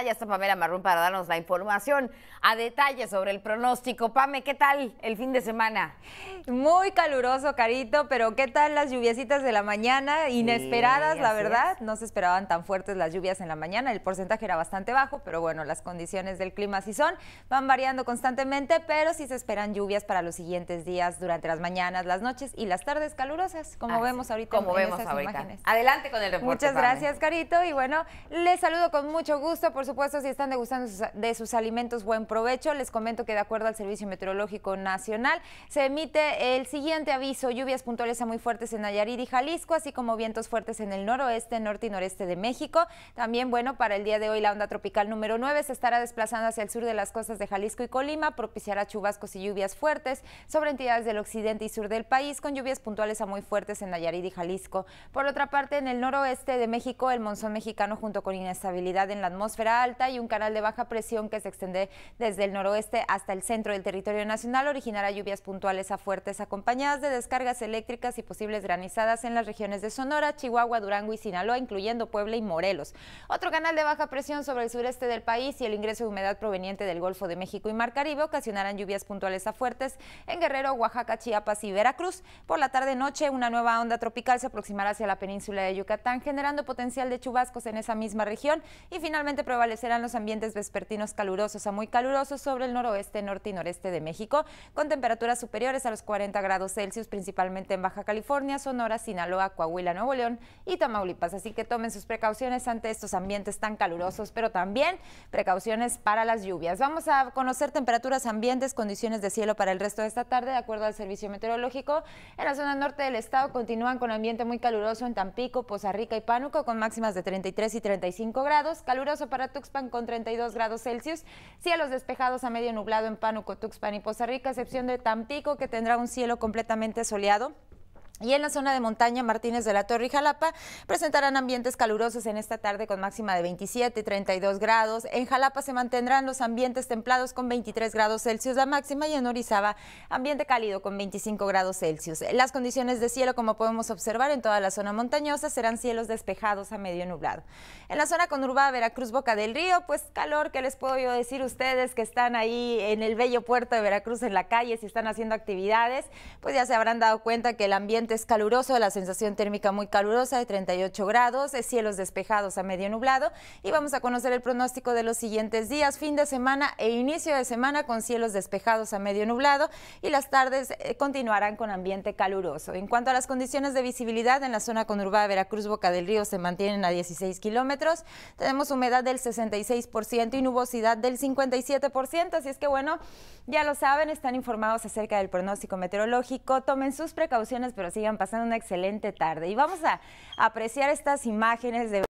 Ya está Pamela Marrón para darnos la información a detalle sobre el pronóstico. Pame, ¿qué tal el fin de semana? Muy caluroso, Carito, pero ¿qué tal las lluviecitas de la mañana? Inesperadas, la verdad. No se esperaban tan fuertes las lluvias en la mañana. El porcentaje era bastante bajo, pero bueno, las condiciones del clima sí son. Van variando constantemente, pero sí se esperan lluvias para los siguientes días, durante las mañanas, las noches y las tardes calurosas, como vemos ahorita como vemos ahorita. imágenes. Adelante con el reporte. Muchas gracias, Carito. Y bueno, les saludo con mucho gusto. Por por supuesto, si están degustando de sus alimentos, buen provecho. Les comento que de acuerdo al Servicio Meteorológico Nacional, se emite el siguiente aviso. Lluvias puntuales a muy fuertes en Nayarit y Jalisco, así como vientos fuertes en el noroeste, norte y noreste de México. También, bueno, para el día de hoy la onda tropical número 9 se estará desplazando hacia el sur de las costas de Jalisco y Colima, propiciará chubascos y lluvias fuertes sobre entidades del occidente y sur del país, con lluvias puntuales a muy fuertes en Nayarit y Jalisco. Por otra parte, en el noroeste de México, el monzón mexicano junto con inestabilidad en la atmósfera alta y un canal de baja presión que se extiende desde el noroeste hasta el centro del territorio nacional originará lluvias puntuales a fuertes acompañadas de descargas eléctricas y posibles granizadas en las regiones de Sonora, Chihuahua, Durango y Sinaloa, incluyendo Puebla y Morelos. Otro canal de baja presión sobre el sureste del país y el ingreso de humedad proveniente del Golfo de México y Mar Caribe ocasionarán lluvias puntuales a fuertes en Guerrero, Oaxaca, Chiapas y Veracruz. Por la tarde-noche, una nueva onda tropical se aproximará hacia la península de Yucatán, generando potencial de chubascos en esa misma región y finalmente prueba serán los ambientes vespertinos calurosos a muy calurosos sobre el noroeste, norte y noreste de México, con temperaturas superiores a los 40 grados Celsius, principalmente en Baja California, Sonora, Sinaloa, Coahuila, Nuevo León y Tamaulipas. Así que tomen sus precauciones ante estos ambientes tan calurosos, pero también precauciones para las lluvias. Vamos a conocer temperaturas, ambientes, condiciones de cielo para el resto de esta tarde, de acuerdo al Servicio Meteorológico. En la zona norte del estado continúan con ambiente muy caluroso en Tampico, Poza Rica y Pánuco, con máximas de 33 y 35 grados. Caluroso para Tuxpan con 32 grados Celsius, cielos despejados a medio nublado en Pánuco, Tuxpan y Poza Rica, excepción de Tampico que tendrá un cielo completamente soleado. Y en la zona de montaña Martínez de la Torre y Jalapa presentarán ambientes calurosos en esta tarde con máxima de 27 y 32 grados. En Jalapa se mantendrán los ambientes templados con 23 grados Celsius la máxima y en Orizaba ambiente cálido con 25 grados Celsius. Las condiciones de cielo como podemos observar en toda la zona montañosa serán cielos despejados a medio nublado. En la zona conurbada Veracruz Boca del Río pues calor que les puedo yo decir ustedes que están ahí en el bello puerto de Veracruz en la calle si están haciendo actividades pues ya se habrán dado cuenta que el ambiente es caluroso, la sensación térmica muy calurosa de 38 grados, cielos despejados a medio nublado y vamos a conocer el pronóstico de los siguientes días, fin de semana e inicio de semana con cielos despejados a medio nublado y las tardes eh, continuarán con ambiente caluroso. En cuanto a las condiciones de visibilidad en la zona conurbada de Veracruz, Boca del Río se mantienen a 16 kilómetros, tenemos humedad del 66% y nubosidad del 57%, así es que bueno, ya lo saben, están informados acerca del pronóstico meteorológico, tomen sus precauciones, pero sigan pasando una excelente tarde. Y vamos a apreciar estas imágenes de...